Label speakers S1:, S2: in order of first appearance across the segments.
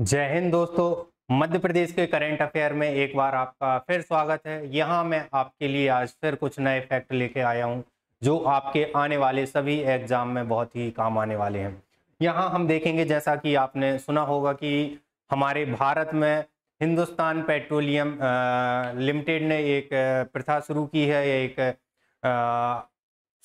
S1: जय हिंद दोस्तों मध्य प्रदेश के करंट अफेयर में एक बार आपका फिर स्वागत है यहाँ मैं आपके लिए आज फिर कुछ नए फैक्ट लेके आया हूँ जो आपके आने वाले सभी एग्जाम में बहुत ही काम आने वाले हैं यहाँ हम देखेंगे जैसा कि आपने सुना होगा कि हमारे भारत में हिंदुस्तान पेट्रोलियम लिमिटेड ने एक प्रथा शुरू की है एक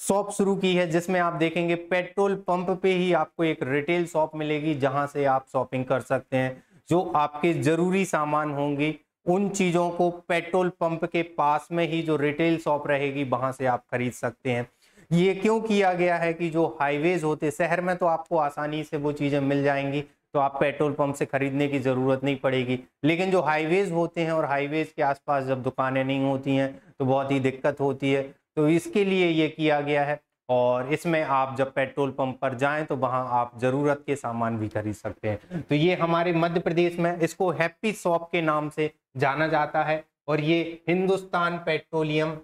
S1: शॉप शुरू की है जिसमें आप देखेंगे पेट्रोल पंप पे ही आपको एक रिटेल शॉप मिलेगी जहां से आप शॉपिंग कर सकते हैं जो आपके जरूरी सामान होंगी उन चीज़ों को पेट्रोल पंप के पास में ही जो रिटेल शॉप रहेगी वहां से आप खरीद सकते हैं ये क्यों किया गया है कि जो हाईवेज होते शहर में तो आपको आसानी से वो चीज़ें मिल जाएंगी तो आप पेट्रोल पंप से खरीदने की ज़रूरत नहीं पड़ेगी लेकिन जो हाईवेज होते हैं और हाईवेज के आसपास जब दुकानें नहीं होती हैं तो बहुत ही दिक्कत होती है तो इसके लिए ये किया गया है और इसमें आप जब पेट्रोल पंप पर जाएं तो वहां आप ज़रूरत के सामान भी खरीद सकते हैं तो ये हमारे मध्य प्रदेश में इसको हैप्पी शॉप के नाम से जाना जाता है और ये हिंदुस्तान पेट्रोलियम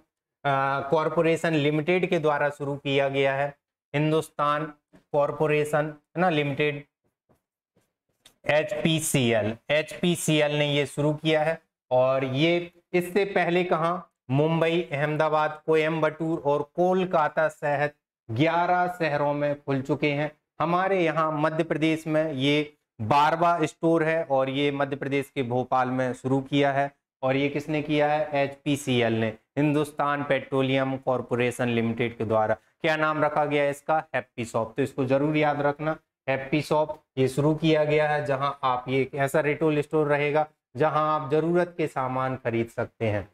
S1: कॉरपोरेशन लिमिटेड के द्वारा शुरू किया गया है हिंदुस्तान कॉरपोरेशन है ना limited H P C L H P C L ने ये शुरू किया है और ये इससे पहले कहाँ मुंबई अहमदाबाद कोयम्बटूर और कोलकाता सहित 11 शहरों में खुल चुके हैं हमारे यहाँ मध्य प्रदेश में ये बारवा स्टोर है और ये मध्य प्रदेश के भोपाल में शुरू किया है और ये किसने किया है एच ने हिंदुस्तान पेट्रोलियम कॉरपोरेशन लिमिटेड के द्वारा क्या नाम रखा गया है इसका हैप्पी शॉप तो इसको जरूर याद रखना हैप्पी शॉप ये शुरू किया गया है जहां आप ये एक ऐसा रिटेल स्टोर रहेगा जहां आप जरूरत के सामान खरीद सकते हैं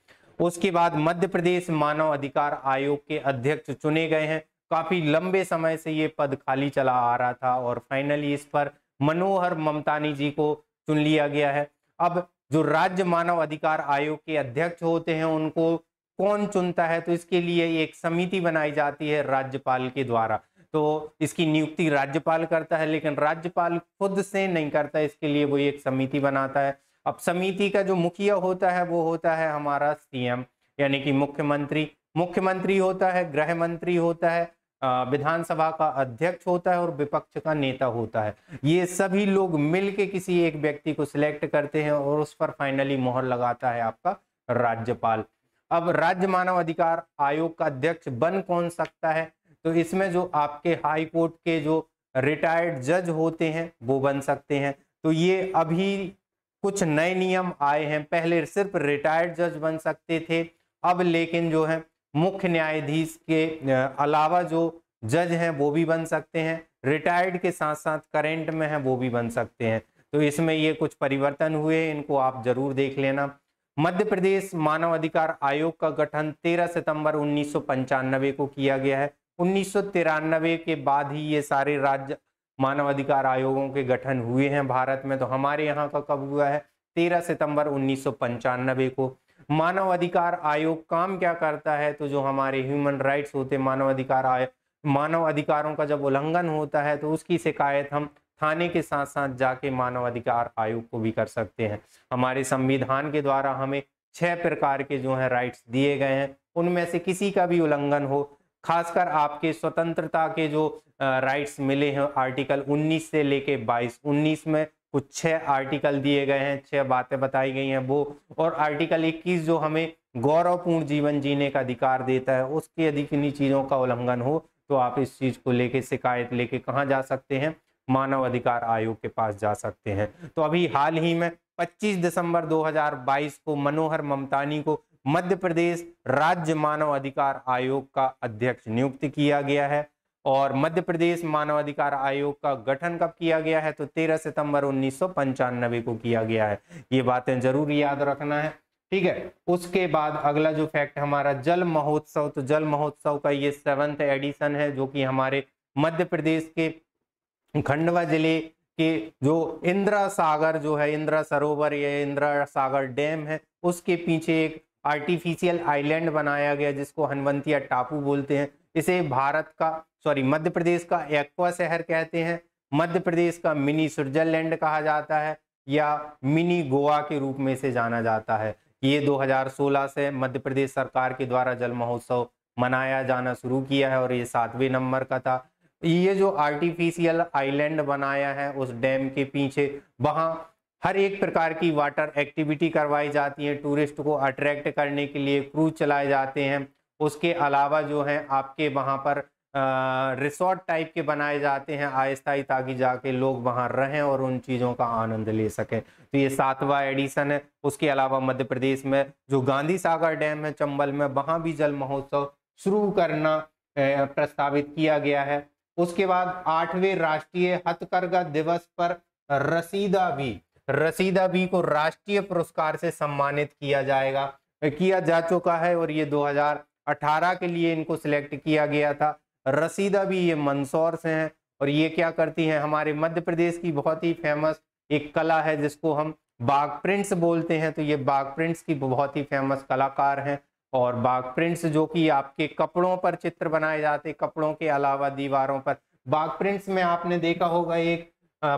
S1: उसके बाद मध्य प्रदेश मानव अधिकार आयोग के अध्यक्ष चुने गए हैं काफी लंबे समय से ये पद खाली चला आ रहा था और फाइनली इस पर मनोहर ममतानी जी को चुन लिया गया है अब जो राज्य मानव अधिकार आयोग के अध्यक्ष होते हैं उनको कौन चुनता है तो इसके लिए एक समिति बनाई जाती है राज्यपाल के द्वारा तो इसकी नियुक्ति राज्यपाल करता है लेकिन राज्यपाल खुद से नहीं करता इसके लिए वो एक समिति बनाता है अब समिति का जो मुखिया होता है वो होता है हमारा सीएम यानी कि मुख्यमंत्री मुख्यमंत्री होता है गृह मंत्री होता है विधानसभा का अध्यक्ष होता है और विपक्ष का नेता होता है ये सभी लोग मिलके किसी एक व्यक्ति को सिलेक्ट करते हैं और उस पर फाइनली मोहर लगाता है आपका राज्यपाल अब राज्य मानव अधिकार आयोग का अध्यक्ष बन कौन सकता है तो इसमें जो आपके हाई कोर्ट के जो रिटायर्ड जज होते हैं वो बन सकते हैं तो ये अभी कुछ नए नियम आए हैं पहले सिर्फ रिटायर्ड जज बन सकते थे अब लेकिन जो है मुख्य न्यायाधीश के अलावा जो जज हैं वो भी बन सकते हैं रिटायर्ड के साथ साथ करेंट में हैं वो भी बन सकते हैं तो इसमें ये कुछ परिवर्तन हुए इनको आप जरूर देख लेना मध्य प्रदेश मानव अधिकार आयोग का गठन 13 सितंबर उन्नीस को किया गया है उन्नीस के बाद ही ये सारे राज्य मानवाधिकार आयोगों के गठन हुए हैं भारत में तो हमारे यहाँ का कब हुआ है तेरह सितंबर उन्नीस को मानव अधिकार आयोग काम क्या करता है तो जो हमारे ह्यूमन राइट्स होते मानवाधिकार आयोग मानव अधिकारों का जब उल्लंघन होता है तो उसकी शिकायत हम थाने के साथ साथ जाके मानव अधिकार आयोग को भी कर सकते हैं हमारे संविधान के द्वारा हमें छह प्रकार के जो है राइट्स दिए गए हैं उनमें से किसी का भी उल्लंघन हो खासकर आपके स्वतंत्रता के जो राइट्स मिले हैं आर्टिकल 19 से लेके 22 19 में कुछ छः आर्टिकल दिए गए हैं छः बातें बताई गई हैं वो और आर्टिकल 21 जो हमें गौरवपूर्ण जीवन जीने का अधिकार देता है उसके यदि किन्हीं चीज़ों का उल्लंघन हो तो आप इस चीज़ को लेके शिकायत लेके कहाँ जा सकते हैं मानव अधिकार आयोग के पास जा सकते हैं तो अभी हाल ही में 25 दिसंबर 2022 को मनोहर ममतानी को मध्य प्रदेश राज्य मानव अधिकार आयोग का अध्यक्ष नियुक्त किया गया है और मध्य प्रदेश मानवाधिकार आयोग का गठन कब किया गया है तो 13 सितंबर उन्नीस को किया गया है ये बातें जरूर याद रखना है ठीक है उसके बाद अगला जो फैक्ट हमारा जल महोत्सव तो जल महोत्सव का ये सेवंथ एडिशन है जो कि हमारे मध्य प्रदेश के खंडवा जिले के जो इंदिरा सागर जो है इंदिरा सरोवर या इंदिरा सागर डैम है उसके पीछे एक आर्टिफिशियल आइलैंड बनाया गया जिसको हनवंतिया टापू बोलते हैं इसे भारत का सॉरी मध्य प्रदेश का एक्वा शहर कहते हैं मध्य प्रदेश का मिनी स्विट्जरलैंड कहा जाता है या मिनी गोवा के रूप में से जाना जाता है ये 2016 से मध्य प्रदेश सरकार के द्वारा जल महोत्सव मनाया जाना शुरू किया है और ये सातवें नंबर का था ये जो आर्टिफिशियल आइलैंड बनाया है उस डैम के पीछे वहाँ हर एक प्रकार की वाटर एक्टिविटी करवाई जाती है टूरिस्ट को अट्रैक्ट करने के लिए क्रूज चलाए जाते हैं उसके अलावा जो है आपके वहाँ पर रिसोर्ट टाइप के बनाए जाते हैं आस्थाई ताकि जाके लोग वहाँ रहें और उन चीज़ों का आनंद ले सकें तो ये सातवां एडिशन है उसके अलावा मध्य प्रदेश में जो गांधी सागर डैम है चंबल में वहाँ भी जल महोत्सव शुरू करना प्रस्तावित किया गया है उसके बाद आठवें राष्ट्रीय हथकरघा दिवस पर रसीदा भी रसीदा भी को राष्ट्रीय पुरस्कार से सम्मानित किया जाएगा किया जा चुका है और ये 2000 अठारह के लिए इनको सिलेक्ट किया गया था रसीदा भी ये मंदसौर से हैं और ये क्या करती हैं हमारे मध्य प्रदेश की बहुत ही फेमस एक कला है जिसको हम बाघ प्रिंट्स बोलते हैं तो ये बाघ प्रिंट्स की बहुत ही फेमस कलाकार हैं और बाघ प्रिंट्स जो कि आपके कपड़ों पर चित्र बनाए जाते कपड़ों के अलावा दीवारों पर बाघ प्रिंट्स में आपने देखा होगा एक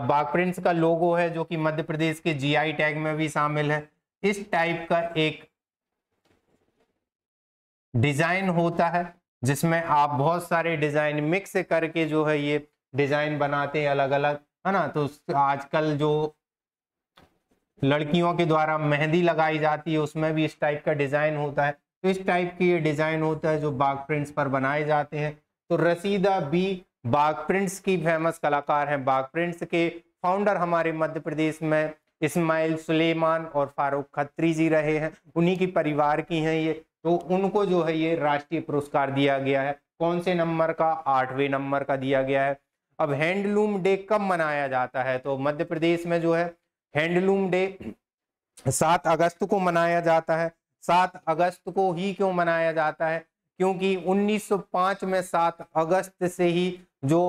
S1: बाघ प्रिंट्स का लोगो है जो कि मध्य प्रदेश के जीआई टैग में भी शामिल है इस टाइप का एक डिजाइन होता है जिसमें आप बहुत सारे डिजाइन मिक्स करके जो है ये डिजाइन बनाते हैं अलग अलग है ना तो आजकल जो लड़कियों के द्वारा मेहंदी लगाई जाती है उसमें भी इस टाइप का डिजाइन होता है तो इस टाइप के ये डिजाइन होता है जो बाघ प्रिंट्स पर बनाए जाते हैं तो रसीदा बी बाघ प्रिंट्स की फेमस कलाकार हैं बाघ प्रिंट्स के फाउंडर हमारे मध्य प्रदेश में इस्माइल सुलेमान और फारूक खत्री जी रहे हैं उन्हीं की परिवार की हैं ये तो उनको जो है ये राष्ट्रीय पुरस्कार दिया गया है कौन से नंबर का आठवें नंबर का दिया गया है अब हैंडलूम डे कब मनाया जाता है तो मध्य प्रदेश में जो है हैंडलूम डे सात अगस्त को मनाया जाता है सात अगस्त को ही क्यों मनाया जाता है क्योंकि 1905 में सात अगस्त से ही जो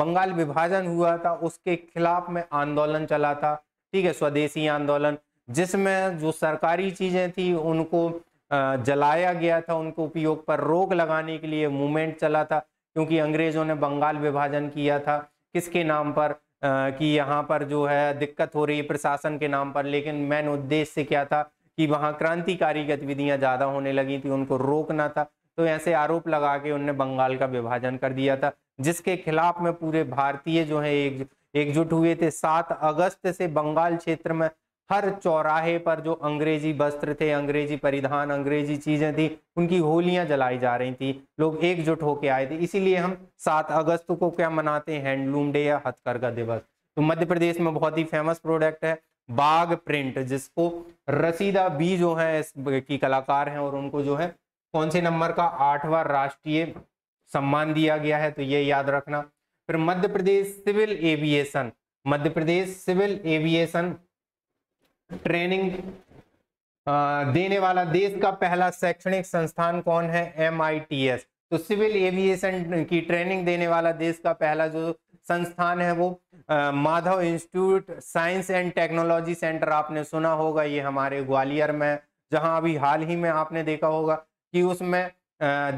S1: बंगाल विभाजन हुआ था उसके खिलाफ में आंदोलन चला था ठीक है स्वदेशी आंदोलन जिसमें जो सरकारी चीजें थी उनको जलाया गया था उनको उपयोग पर रोक लगाने के लिए मूवमेंट चला था क्योंकि अंग्रेजों ने बंगाल विभाजन किया था किसके नाम पर कि यहाँ पर जो है दिक्कत हो रही है प्रशासन के नाम पर लेकिन मैन उद्देश्य क्या था कि वहाँ क्रांतिकारी गतिविधियाँ ज़्यादा होने लगी थी उनको रोकना था तो ऐसे आरोप लगा के उनने बंगाल का विभाजन कर दिया था जिसके खिलाफ में पूरे भारतीय जो है एक एकजुट हुए थे सात अगस्त से बंगाल क्षेत्र में हर चौराहे पर जो अंग्रेजी वस्त्र थे अंग्रेजी परिधान अंग्रेजी चीजें थी उनकी होलियां जलाई जा रही थी लोग एकजुट होके आए थे इसीलिए हम सात अगस्त को क्या मनाते हैं हैंडलूम डे या हथकरघा दिवस तो मध्य प्रदेश में बहुत ही फेमस प्रोडक्ट है बाघ प्रिंट जिसको रसीदा बी जो है की कलाकार हैं और उनको जो है कौन से नंबर का आठवां राष्ट्रीय सम्मान दिया गया है तो ये याद रखना फिर Madhya Pradesh civil aviation Madhya Pradesh civil aviation training देने वाला देश का पहला शैक्षणिक संस्थान कौन है एम तो सिविल एविएशन की ट्रेनिंग देने वाला देश का पहला जो संस्थान है वो Madhav institute science and technology centre आपने सुना होगा ये हमारे ग्वालियर में जहां अभी हाल ही में आपने देखा होगा कि उसमें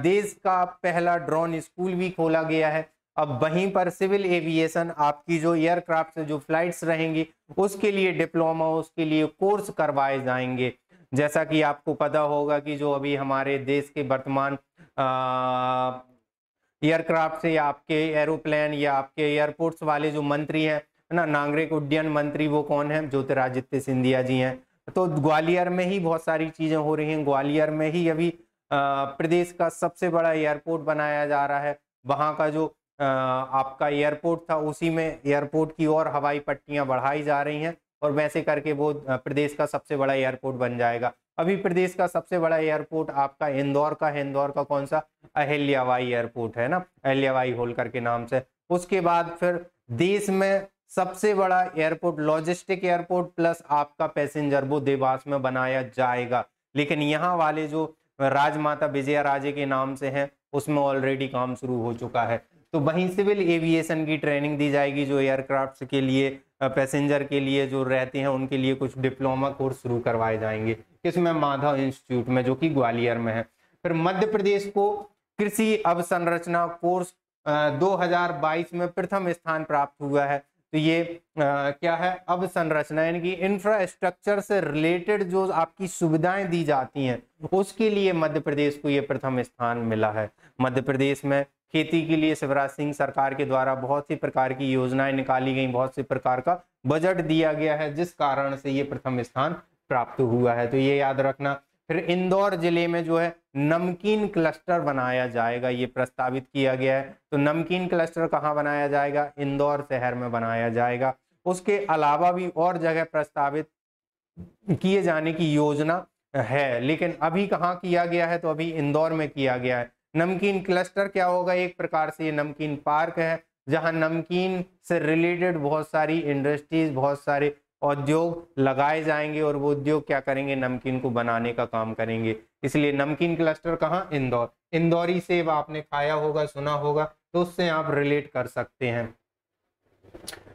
S1: देश का पहला ड्रोन स्कूल भी खोला गया है अब वहीं पर सिविल एविएशन आपकी जो एयरक्राफ्ट से जो फ्लाइट्स रहेंगी उसके लिए डिप्लोमा उसके लिए कोर्स करवाए जाएंगे जैसा कि आपको पता होगा कि जो अभी हमारे देश के वर्तमान एयरक्राफ्ट से आपके एरोप्लेन या आपके एयरपोर्ट्स वाले जो मंत्री हैं ना नागरिक उड्डयन मंत्री वो कौन है ज्योतिरादित्य सिंधिया जी हैं तो ग्वालियर में ही बहुत सारी चीज़ें हो रही हैं ग्वालियर में ही अभी प्रदेश का सबसे बड़ा एयरपोर्ट बनाया जा रहा है वहाँ का जो आपका एयरपोर्ट था उसी में एयरपोर्ट की और हवाई पट्टियां बढ़ाई जा रही हैं और वैसे करके वो प्रदेश का सबसे बड़ा एयरपोर्ट बन जाएगा अभी प्रदेश का सबसे बड़ा एयरपोर्ट आपका इंदौर का है इंदौर का कौन सा अहल्यावाई एयरपोर्ट है ना अहल्यावाई होलकर के नाम से उसके बाद फिर देश में सबसे बड़ा एयरपोर्ट लॉजिस्टिक एयरपोर्ट प्लस आपका पैसेंजर वो देवास में बनाया जाएगा लेकिन यहाँ वाले जो राजमाता विजया राजे के नाम से हैं उसमें ऑलरेडी काम शुरू हो चुका है तो वहीं सिविल एविएशन की ट्रेनिंग दी जाएगी जो एयरक्राफ्ट के लिए पैसेंजर के लिए जो रहते हैं उनके लिए कुछ डिप्लोमा कोर्स शुरू करवाए जाएंगे किसमें माधव इंस्टीट्यूट में जो कि ग्वालियर में है फिर मध्य प्रदेश को कृषि अवसंरचना कोर्स दो में प्रथम स्थान प्राप्त हुआ है तो ये आ, क्या है अब संरचना यानी कि इंफ्रास्ट्रक्चर से रिलेटेड जो आपकी सुविधाएं दी जाती हैं उसके लिए मध्य प्रदेश को ये प्रथम स्थान मिला है मध्य प्रदेश में खेती के लिए शिवराज सिंह सरकार के द्वारा बहुत सी प्रकार की योजनाएं निकाली गई बहुत सी प्रकार का बजट दिया गया है जिस कारण से ये प्रथम स्थान प्राप्त हुआ है तो ये याद रखना फिर इंदौर जिले में जो है नमकीन क्लस्टर बनाया जाएगा ये प्रस्तावित किया गया है तो नमकीन क्लस्टर कहाँ बनाया जाएगा इंदौर शहर में बनाया जाएगा उसके अलावा भी और जगह प्रस्तावित किए जाने की योजना है लेकिन अभी कहाँ किया गया है तो अभी इंदौर में किया गया है नमकीन क्लस्टर क्या होगा एक प्रकार से ये नमकीन पार्क है जहां नमकीन से रिलेटेड बहुत सारी इंडस्ट्रीज बहुत सारे उद्योग लगाए जाएंगे और वो उद्योग क्या करेंगे नमकीन को बनाने का काम करेंगे इसलिए नमकीन क्लस्टर कहाँ इंदौर इंदौरी सेब आपने खाया होगा सुना होगा तो उससे आप रिलेट कर सकते हैं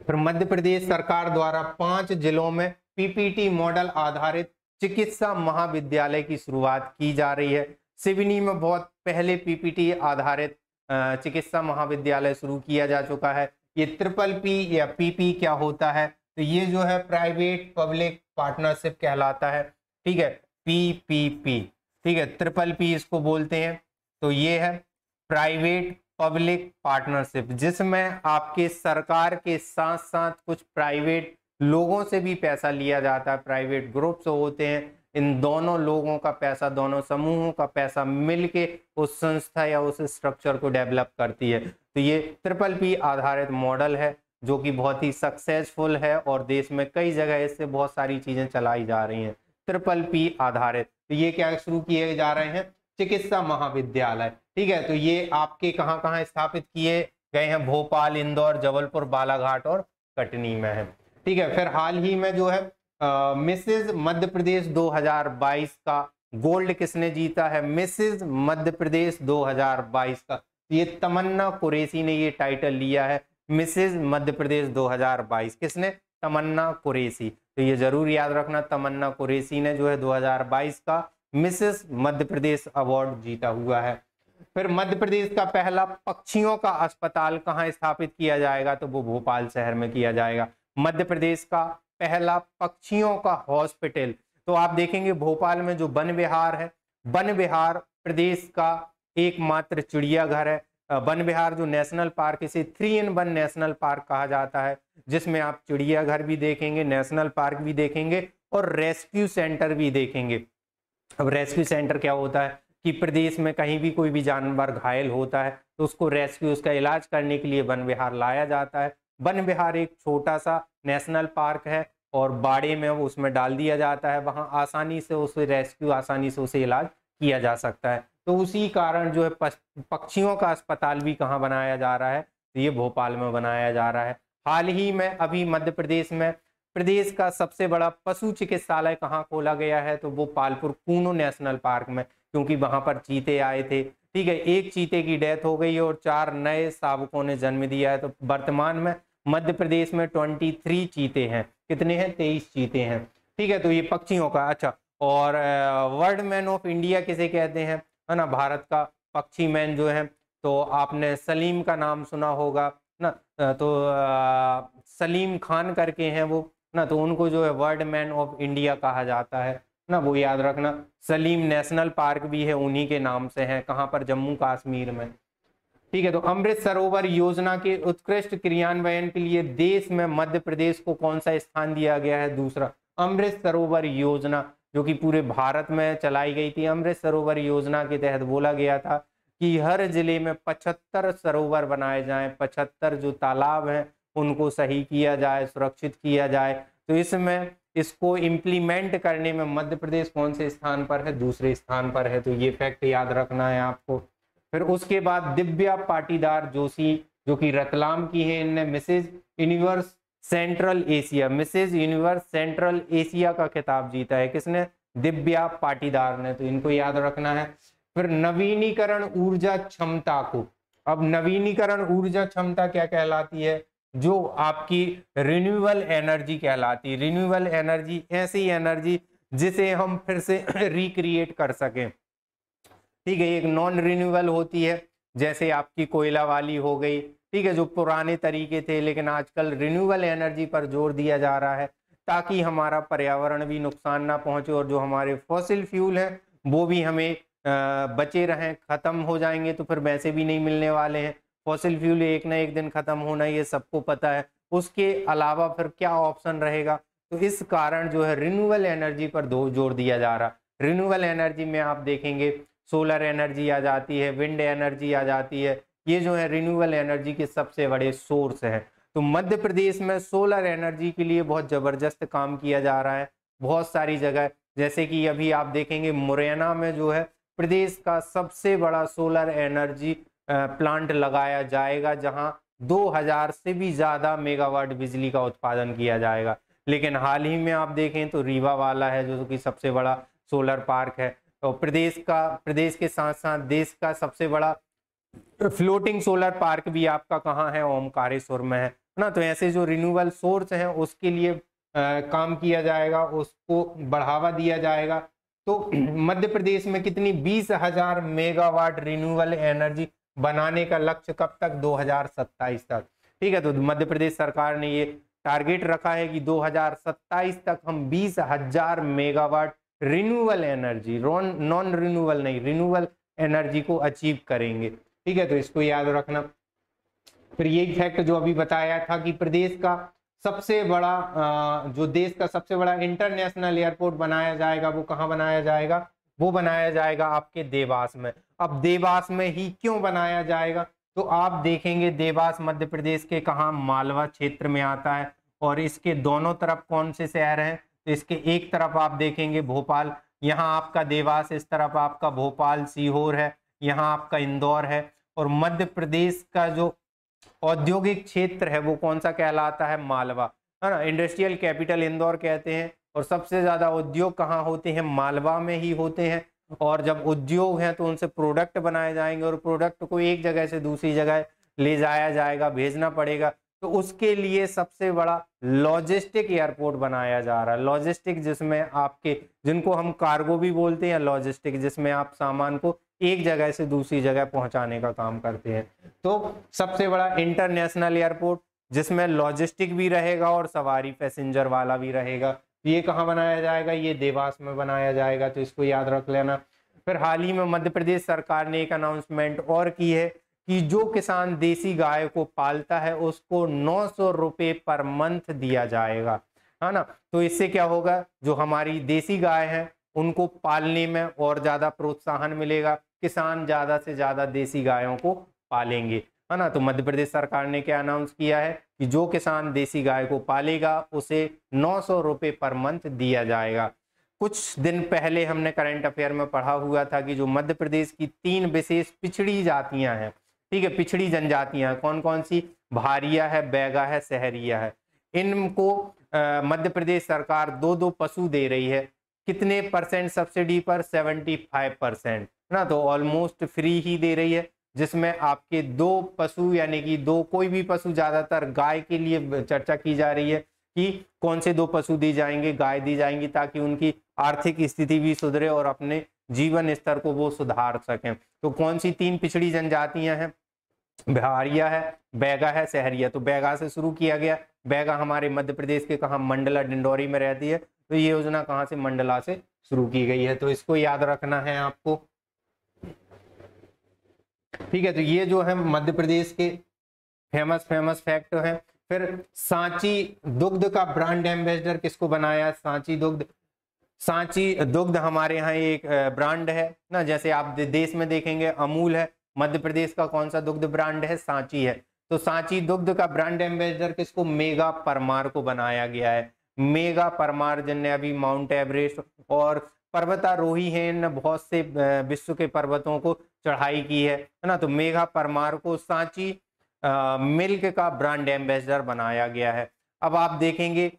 S1: फिर मध्य प्रदेश सरकार द्वारा पांच जिलों में पीपीटी मॉडल आधारित चिकित्सा महाविद्यालय की शुरुआत की जा रही है सिवनी में बहुत पहले पीपीटी आधारित चिकित्सा महाविद्यालय शुरू किया जा चुका है ये ट्रिपल पी या पीपी क्या होता है तो ये जो है प्राइवेट पब्लिक पार्टनरशिप कहलाता है ठीक है पीपीपी ठीक है ट्रिपल पी इसको बोलते हैं तो ये है प्राइवेट पब्लिक पार्टनरशिप जिसमें आपके सरकार के साथ साथ कुछ प्राइवेट लोगों से भी पैसा लिया जाता है प्राइवेट ग्रुप्स होते हैं इन दोनों लोगों का पैसा दोनों समूहों का पैसा मिलके उस संस्था या उस स्ट्रक्चर को डेवलप करती है तो ये ट्रिपल पी आधारित मॉडल है जो कि बहुत ही सक्सेसफुल है और देश में कई जगह इससे बहुत सारी चीजें चलाई जा रही हैं ट्रिपल पी आधारित तो ये क्या शुरू किए जा रहे हैं चिकित्सा महाविद्यालय ठीक है तो ये आपके कहाँ कहाँ स्थापित किए गए हैं भोपाल इंदौर जबलपुर बालाघाट और कटनी में है ठीक है फिर हाल ही में जो है मिसेज मध्य प्रदेश 2022 का गोल्ड किसने जीता है मिसेज मध्य प्रदेश 2022 का तो ये तमन्ना कुरेशी ने ये टाइटल लिया है मिसेज मध्य प्रदेश 2022 किसने तमन्ना कुरेशी तो ये जरूर याद रखना तमन्ना कुरेशी ने जो है 2022 का मिसेस मध्य प्रदेश अवार्ड जीता हुआ है फिर मध्य प्रदेश का पहला पक्षियों का अस्पताल कहाँ स्थापित किया जाएगा तो वो भोपाल शहर में किया जाएगा मध्य प्रदेश का पहला पक्षियों का हॉस्पिटल तो आप देखेंगे भोपाल में जो वन विहार है वन विहार प्रदेश का एकमात्र चिड़ियाघर है वन विहार जो नेशनल पार्क इसे three in one national park कहा जाता है जिसमें आप चिड़ियाघर भी देखेंगे नेशनल पार्क भी देखेंगे और रेस्क्यू सेंटर भी देखेंगे अब रेस्क्यू सेंटर क्या होता है कि प्रदेश में कहीं भी कोई भी जानवर घायल होता है तो उसको रेस्क्यू उसका इलाज करने के लिए वन विहार लाया जाता है वन विहार एक छोटा सा नेशनल पार्क है और बाड़े में उसमें डाल दिया जाता है वहाँ आसानी से उसे रेस्क्यू आसानी से उसे इलाज किया जा सकता है तो उसी कारण जो है पक्षियों का अस्पताल भी कहाँ बनाया जा रहा है तो ये भोपाल में बनाया जा रहा है हाल ही में अभी मध्य प्रदेश में प्रदेश का सबसे बड़ा पशु चिकित्सालय कहाँ खोला गया है तो वो पालपुर कूनो नेशनल पार्क में क्योंकि वहाँ पर चीते आए थे ठीक है एक चीते की डेथ हो गई और चार नए शावकों ने जन्म दिया है तो वर्तमान में मध्य प्रदेश में ट्वेंटी थ्री चीते हैं कितने हैं तेईस चीते हैं ठीक है तो ये पक्षियों का अच्छा और वर्ल्ड मैन ऑफ इंडिया किसे कहते हैं है ना भारत का पक्षी मैन जो है तो आपने सलीम का नाम सुना होगा ना तो आ, सलीम खान करके हैं वो ना तो उनको जो है वर्ल्ड मैन ऑफ इंडिया कहा जाता है ना वो याद रखना सलीम नेशनल पार्क भी है उन्हीं के नाम से है कहाँ पर जम्मू कश्मीर में ठीक है तो अमृत सरोवर योजना के उत्कृष्ट क्रियान्वयन के लिए देश में मध्य प्रदेश को कौन सा स्थान दिया गया है दूसरा अमृत सरोवर योजना जो कि पूरे भारत में चलाई गई थी अमृत सरोवर योजना के तहत बोला गया था कि हर जिले में पचहत्तर सरोवर बनाए जाए पचहत्तर जो तालाब हैं उनको सही किया जाए सुरक्षित किया जाए तो इसमें इसको इम्प्लीमेंट करने में मध्य प्रदेश कौन से स्थान पर है दूसरे स्थान पर है तो ये फैक्ट याद रखना है आपको फिर उसके बाद दिव्या पाटीदार जोशी जो कि रतलाम की है इनने Mrs Universe Central Asia Mrs Universe Central Asia का खिताब जीता है किसने दिव्या पाटीदार ने तो इनको याद रखना है फिर नवीनीकरण ऊर्जा क्षमता को अब नवीनीकरण ऊर्जा क्षमता क्या कहलाती है जो आपकी रिन्यूएबल एनर्जी कहलाती है रिन्यूएबल एनर्जी ऐसी एनर्जी जिसे हम फिर से रिक्रिएट कर सकें ठीक है एक नॉन रिन्यूएबल होती है जैसे आपकी कोयला वाली हो गई ठीक है जो पुराने तरीके थे लेकिन आजकल रिन्यूएबल एनर्जी पर जोर दिया जा रहा है ताकि हमारा पर्यावरण भी नुकसान ना पहुंचे और जो हमारे फॉसिल फ्यूल हैं वो भी हमें बचे रहें ख़त्म हो जाएंगे तो फिर वैसे भी नहीं मिलने वाले हैं फॉसिल फ्यूल एक ना एक दिन ख़त्म होना ये सबको पता है उसके अलावा फिर क्या ऑप्शन रहेगा तो इस कारण जो है रिन्यूएबल एनर्जी पर जोर दिया जा रहा रिन्यूएबल एनर्जी में आप देखेंगे सोलर एनर्जी आ जाती है विंड एनर्जी आ जाती है ये जो है रिन्यूएबल एनर्जी के सबसे बड़े सोर्स हैं तो मध्य प्रदेश में सोलर एनर्जी के लिए बहुत ज़बरदस्त काम किया जा रहा है बहुत सारी जगह जैसे कि अभी आप देखेंगे मुरैना में जो है प्रदेश का सबसे बड़ा सोलर एनर्जी प्लांट लगाया जाएगा जहां 2000 से भी ज़्यादा मेगावाट बिजली का उत्पादन किया जाएगा लेकिन हाल ही में आप देखें तो रीवा वाला है जो कि सबसे बड़ा सोलर पार्क है तो प्रदेश का प्रदेश के साथ साथ देश का सबसे बड़ा फ्लोटिंग सोलर पार्क भी आपका कहाँ है ओमकारेश्वर में है ना तो ऐसे जो रिन्यूअल सोर्स हैं उसके लिए आ, काम किया जाएगा उसको बढ़ावा दिया जाएगा तो मध्य प्रदेश में कितनी बीस हजार मेगावाट रिन्यूअल एनर्जी बनाने का लक्ष्य कब तक दो तक ठीक है तो मध्य प्रदेश सरकार ने ये टारगेट रखा है कि दो तक हम बीस हजार megawatt renewal energy non renewal नहीं रिन्यूअल एनर्जी को अचीव करेंगे ठीक है तो इसको याद रखना फिर ये फैक्ट जो अभी बताया था कि प्रदेश का सबसे बड़ा जो देश का सबसे बड़ा इंटरनेशनल एयरपोर्ट बनाया जाएगा वो कहाँ बनाया जाएगा वो बनाया जाएगा आपके देवास में अब देवास में ही क्यों बनाया जाएगा तो आप देखेंगे देवास मध्य प्रदेश के कहाँ मालवा क्षेत्र में आता है और इसके दोनों तरफ कौन से शहर हैं तो इसके एक तरफ आप देखेंगे भोपाल यहाँ आपका देवास इस तरफ आपका भोपाल सीहोर है यहाँ आपका इंदौर है और मध्य प्रदेश का जो औद्योगिक क्षेत्र है वो कौन सा कहलाता है मालवा है ना इंडस्ट्रियल कैपिटल इंदौर कहते हैं और सबसे ज़्यादा उद्योग कहाँ होते हैं मालवा में ही होते हैं और जब उद्योग हैं तो उनसे प्रोडक्ट बनाए जाएंगे और प्रोडक्ट को एक जगह से दूसरी जगह ले जाया जाएगा भेजना पड़ेगा तो उसके लिए सबसे बड़ा लॉजिस्टिक एयरपोर्ट बनाया जा रहा है लॉजिस्टिक जिसमें आपके जिनको हम कार्गो भी बोलते हैं लॉजिस्टिक जिसमें आप सामान को एक जगह से दूसरी जगह पहुंचाने का काम करते हैं तो सबसे बड़ा इंटरनेशनल एयरपोर्ट जिसमें लॉजिस्टिक भी रहेगा और सवारी पैसेंजर वाला भी रहेगा ये कहाँ बनाया जाएगा ये देवास में बनाया जाएगा तो इसको याद रख लेना फिर हाल ही में मध्य प्रदेश सरकार ने एक अनाउंसमेंट और की है कि जो किसान देसी गाय को पालता है उसको नौ सौ रुपये पर मंथ दिया जाएगा है हाँ ना तो इससे क्या होगा जो हमारी देसी गाय है उनको पालने में और ज़्यादा प्रोत्साहन मिलेगा किसान ज़्यादा से ज़्यादा देसी गायों को पालेंगे है हाँ ना तो मध्य प्रदेश सरकार ने क्या अनाउंस किया है कि जो किसान देसी गाय को पालेगा उसे नौ सौ रुपये पर मंथ दिया जाएगा कुछ दिन पहले हमने करंट अफेयर में पढ़ा हुआ था कि जो मध्य प्रदेश की तीन विशेष पिछड़ी जातियां हैं ठीक है पिछड़ी जनजातियां कौन कौन सी भारिया है बैगा है सहरिया है इनको मध्य प्रदेश सरकार दो दो पशु दे रही है कितने परसेंट सब्सिडी पर 75 परसेंट ना तो ऑलमोस्ट फ्री ही दे रही है जिसमें आपके दो पशु यानी कि दो कोई भी पशु ज़्यादातर गाय के लिए चर्चा की जा रही है कि कौन से दो पशु दी जाएंगे गाय दी जाएंगी ताकि उनकी आर्थिक स्थिति भी सुधरे और अपने जीवन स्तर को वो सुधार सकें तो कौन सी तीन पिछड़ी जनजातियां हैं बिहारिया है बैगा है सहरिया तो बैगा से शुरू किया गया बैगा हमारे मध्य प्रदेश के कहा मंडला डिंडोरी में रहती है तो ये योजना कहाँ से मंडला से शुरू की गई है तो इसको याद रखना है आपको ठीक है तो ये जो है मध्य प्रदेश के फेमस फेमस फैक्ट है फिर सांची दुग्ध का ब्रांड एम्बेसडर किसको बनाया सांची दुग्ध सांची दुग्ध हमारे यहाँ एक ब्रांड है ना जैसे आप देश में देखेंगे अमूल है मध्य प्रदेश का कौन सा दुग्ध ब्रांड है सांची है तो सांची दुग्ध का ब्रांड एम्बेसडर किसको मेगा परमार को बनाया गया है मेगा परमार जिनने अभी माउंट एवरेस्ट और पर्वतारोही है इन बहुत से विश्व के पर्वतों को चढ़ाई की है है ना तो मेघा परमार को सांची मिल्क का ब्रांड एम्बेसडर बनाया गया है अब आप देखेंगे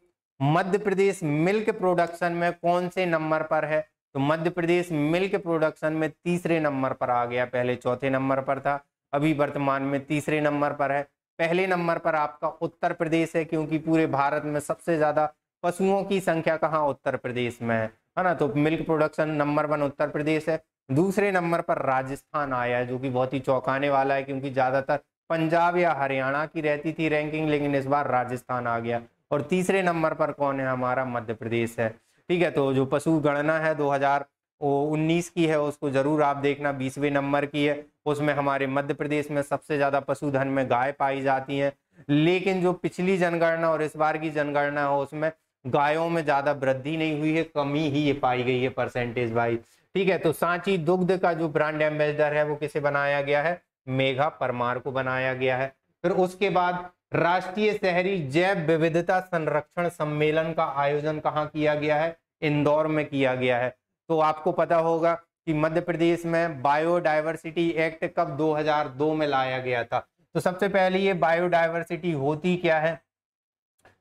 S1: मध्य प्रदेश मिल्क प्रोडक्शन में कौन से नंबर पर है तो मध्य प्रदेश मिल्क प्रोडक्शन में तीसरे नंबर पर आ गया पहले चौथे नंबर पर था अभी वर्तमान में तीसरे नंबर पर है पहले नंबर पर आपका उत्तर प्रदेश है क्योंकि पूरे भारत में सबसे ज़्यादा पशुओं की संख्या कहाँ उत्तर प्रदेश में है है ना तो milk production number one Uttar Pradesh है दूसरे नंबर पर राजस्थान आया है जो कि बहुत ही चौंकाने वाला है क्योंकि ज़्यादातर पंजाब या हरियाणा की रहती थी रैंकिंग लेकिन इस बार राजस्थान आ गया और तीसरे नंबर पर कौन है हमारा मध्य प्रदेश है ठीक है तो जो पशु गणना है दो हजार उन्नीस की है उसको जरूर आप देखना बीसवें नंबर की है उसमें हमारे मध्य प्रदेश में सबसे ज्यादा पशुधन में गाय पाई जाती है लेकिन जो पिछली जनगणना और इस बार की जनगणना हो उसमें गायों में ज्यादा वृद्धि नहीं हुई है कमी ही ये पाई गई है परसेंटेज वाइज ठीक है तो सांची दुग्ध का जो ब्रांड एम्बेसडर है वो किसे बनाया गया है मेघा परमार को बनाया गया है फिर उसके बाद राष्ट्रीय शहरी जैव विविधता संरक्षण सम्मेलन का आयोजन कहाँ किया गया है इंदौर में किया गया है तो आपको पता होगा कि मध्य प्रदेश में बायोडाइवर्सिटी एक्ट कब 2002 में लाया गया था तो सबसे पहले ये बायोडाइवर्सिटी होती क्या है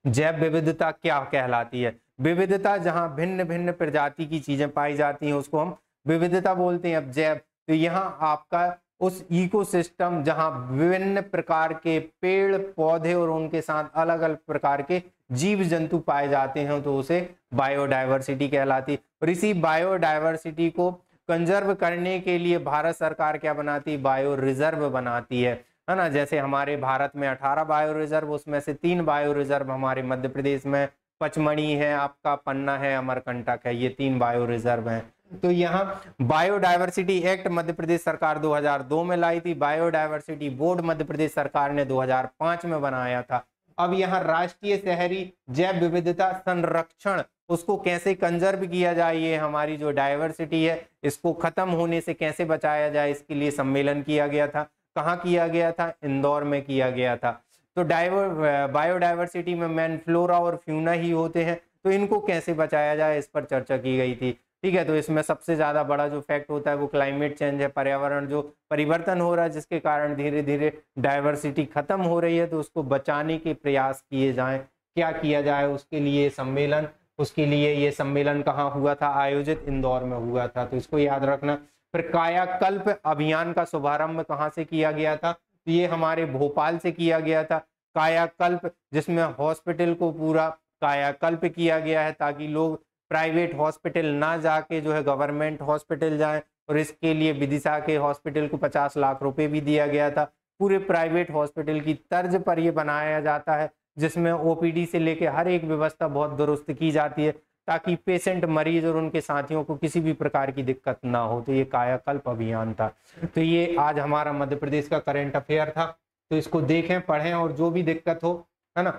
S1: जैव विविधता क्या कहलाती है विविधता जहां भिन्न भिन्न प्रजाति की चीजें पाई जाती हैं उसको हम विविधता बोलते हैं अब जैव तो यहाँ आपका उस इकोसिस्टम जहां विभिन्न प्रकार के पेड़ पौधे और उनके साथ अलग अलग प्रकार के जीव जंतु पाए जाते हैं तो उसे बायोडाइवर्सिटी कहलाती और इसी बायोडाइवर्सिटी को कंजर्व करने के लिए भारत सरकार क्या बनाती है बायो रिजर्व बनाती है है ना जैसे हमारे भारत में 18 बायो रिजर्व उसमें से तीन बायो रिजर्व हमारे मध्य प्रदेश में पचमणी है आपका पन्ना है अमरकंटक है ये तीन बायो रिजर्व हैं तो यहाँ बायोडाइवर्सिटी एक्ट मध्य प्रदेश सरकार 2002 में लाई थी बायोडाइवर्सिटी बोर्ड मध्य प्रदेश सरकार ने 2005 में बनाया था अब यहाँ राष्ट्रीय शहरी जैव विविधता संरक्षण उसको कैसे कंजर्व किया जाए ये हमारी जो डायवर्सिटी है इसको खत्म होने से कैसे बचाया जाए इसके लिए सम्मेलन किया गया था कहाँ किया गया था इंदौर में किया गया था तो डाइवर बायोडाइवर्सिटी में मैन फ्लोरा और फ्यूना ही होते हैं तो इनको कैसे बचाया जाए इस पर चर्चा की गई थी ठीक है तो इसमें सबसे ज़्यादा बड़ा जो फैक्ट होता है वो क्लाइमेट चेंज है पर्यावरण जो परिवर्तन हो रहा है जिसके कारण धीरे धीरे डाइवर्सिटी खत्म हो रही है तो उसको बचाने के प्रयास किए जाएं क्या किया जाए उसके लिए सम्मेलन उसके लिए ये सम्मेलन कहाँ हुआ था आयोजित इंदौर में हुआ था तो इसको याद रखना फिर कायाकल्प अभियान का शुभारंभ कहाँ से किया गया था तो ये हमारे भोपाल से किया गया था कायाकल्प जिसमें हॉस्पिटल को पूरा कायाकल्प किया गया है ताकि लोग प्राइवेट हॉस्पिटल ना जाके जो है गवर्नमेंट हॉस्पिटल जाएं और इसके लिए विदिशा के हॉस्पिटल को 50 लाख रुपए भी दिया गया था पूरे प्राइवेट हॉस्पिटल की तर्ज पर यह बनाया जाता है जिसमें ओपीडी से लेके हर एक व्यवस्था बहुत दुरुस्त की जाती है ताकि पेशेंट मरीज और उनके साथियों को किसी भी प्रकार की दिक्कत ना हो तो ये कायाकल्प अभियान था तो ये आज हमारा मध्य प्रदेश का करंट अफेयर था तो इसको देखें पढ़ें और जो भी दिक्कत हो है ना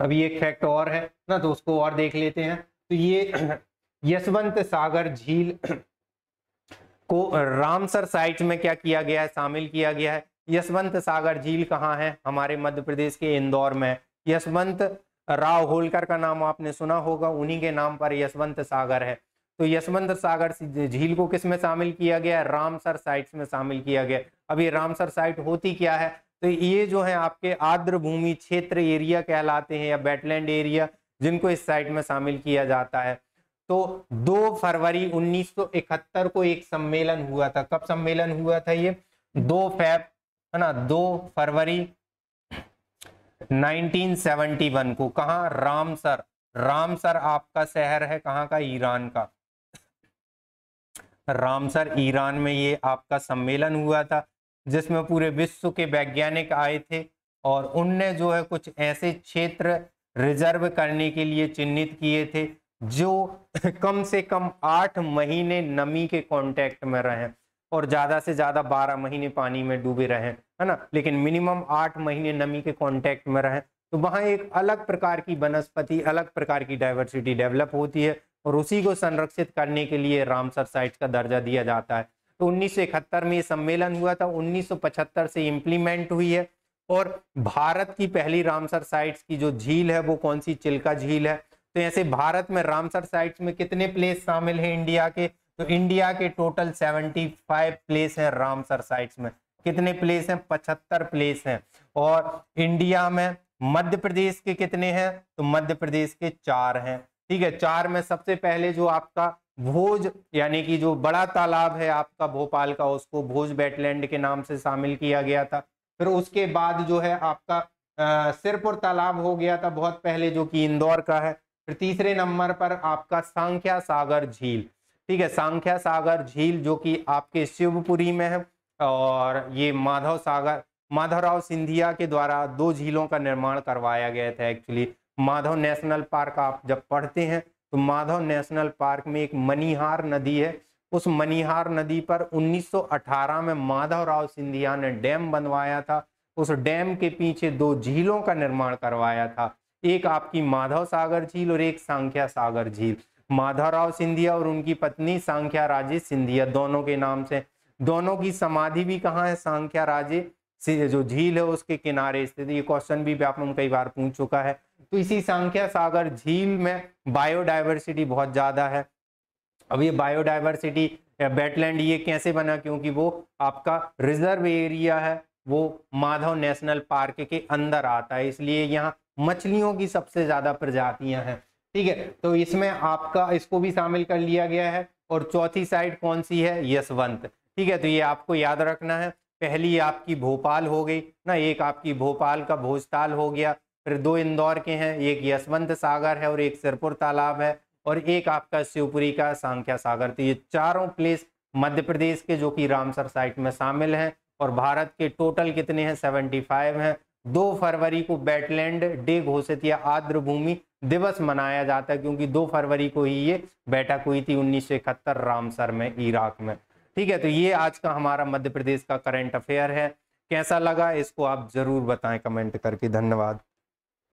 S1: अभी एक फैक्ट और है ना तो उसको और देख लेते हैं तो ये यशवंत सागर झील को रामसर साइट में क्या किया गया है शामिल किया गया है यशवंत सागर झील कहाँ है हमारे मध्य प्रदेश के इंदौर में यशवंत राव होलकर का नाम आपने सुना होगा उन्हीं के नाम पर यशवंत सागर है तो यशवंत सागर झील को किस में शामिल किया गया है रामसर साइट्स में शामिल किया गया अब ये रामसर साइट होती क्या है तो ये जो है आपके आर्द्र भूमि क्षेत्र एरिया कहलाते हैं या बेटलैंड एरिया जिनको इस साइट में शामिल किया जाता है तो 2 फरवरी 1971 को एक सम्मेलन हुआ था कब सम्मेलन हुआ था ये दो फेब है ना 2 फरवरी 1971 को कहा रामसर रामसर आपका शहर है कहाँ का ईरान का रामसर ईरान में ये आपका सम्मेलन हुआ था जिसमें पूरे विश्व के वैज्ञानिक आए थे और उनने जो है कुछ ऐसे क्षेत्र रिजर्व करने के लिए चिन्हित किए थे जो कम से कम आठ महीने नमी के कांटेक्ट में रहें और ज़्यादा से ज़्यादा बारह महीने पानी में डूबे रहें है ना लेकिन मिनिमम आठ महीने नमी के कांटेक्ट में रहें तो वहाँ एक अलग प्रकार की वनस्पति अलग प्रकार की डाइवर्सिटी डेवलप होती है और उसी को संरक्षित करने के लिए रामसर साइट्स का दर्जा दिया जाता है तो उन्नीस में ये सम्मेलन हुआ था उन्नीस से इम्प्लीमेंट हुई है और भारत की पहली रामसर साइट्स की जो झील है वो कौन सी चिल्का झील है तो ऐसे भारत में रामसर साइट्स में कितने प्लेस शामिल हैं इंडिया के तो इंडिया के टोटल 75 प्लेस हैं रामसर साइट्स में कितने प्लेस हैं 75 प्लेस हैं और इंडिया में मध्य प्रदेश के कितने हैं तो मध्य प्रदेश के चार हैं ठीक है चार में सबसे पहले जो आपका भोज यानी कि जो बड़ा तालाब है आपका भोपाल का उसको भोज बेटलैंड के नाम से शामिल किया गया था फिर उसके बाद जो है आपका सिरपुर तालाब हो गया था बहुत पहले जो कि इंदौर का है फिर तीसरे नंबर पर आपका सांख्या सागर झील ठीक है सांख्या सागर झील जो कि आपके शिवपुरी में है और ये माधव सागर माधवराव सिंधिया के द्वारा दो झीलों का निर्माण करवाया गया था एक्चुअली माधव नेशनल पार्क आप जब पढ़ते हैं तो माधव नेशनल पार्क में एक मनिहार नदी है उस मनिहार नदी पर 1918 में माधवराव सिंधिया ने डैम बनवाया था उस डैम के पीछे दो झीलों का निर्माण करवाया था एक आपकी माधव सागर झील और एक सांख्या सागर झील माधवराव सिंधिया और उनकी पत्नी सांख्या राजे सिंधिया दोनों के नाम से दोनों की समाधि भी कहाँ है सांख्या राजे जो झील है उसके किनारे स्थित ये क्वेश्चन भी आपने कई बार पूछ चुका है तो इसी सांख्या सागर झील में बायोडाइवर्सिटी बहुत ज्यादा है अब ये बायोडाइवर्सिटी बेटलैंड ये कैसे बना क्योंकि वो आपका रिजर्व एरिया है वो माधव नेशनल पार्क के अंदर आता है इसलिए यहाँ मछलियों की सबसे ज़्यादा प्रजातियां हैं ठीक है तो इसमें आपका इसको भी शामिल कर लिया गया है और चौथी साइड कौन सी है यशवंत ठीक है तो ये आपको याद रखना है पहली आपकी भोपाल हो गई ना एक आपकी भोपाल का भोजताल हो गया फिर दो इंदौर के हैं एक यशवंत सागर है और एक सिरपुर तालाब है और एक आपका शिवपुरी का सांख्या सागर तो ये चारों प्लेस मध्य प्रदेश के जो कि रामसर साइट में शामिल हैं और भारत के टोटल कितने हैं सेवेंटी फाइव हैं दो फरवरी को बैटलैंड डे घोषित या आर्द्र भूमि दिवस मनाया जाता है क्योंकि दो फरवरी को ही ये बैठक हुई थी उन्नीस रामसर में इराक में ठीक है तो ये आज का हमारा मध्य प्रदेश का करंट अफेयर है कैसा लगा इसको आप जरूर बताएं कमेंट करके धन्यवाद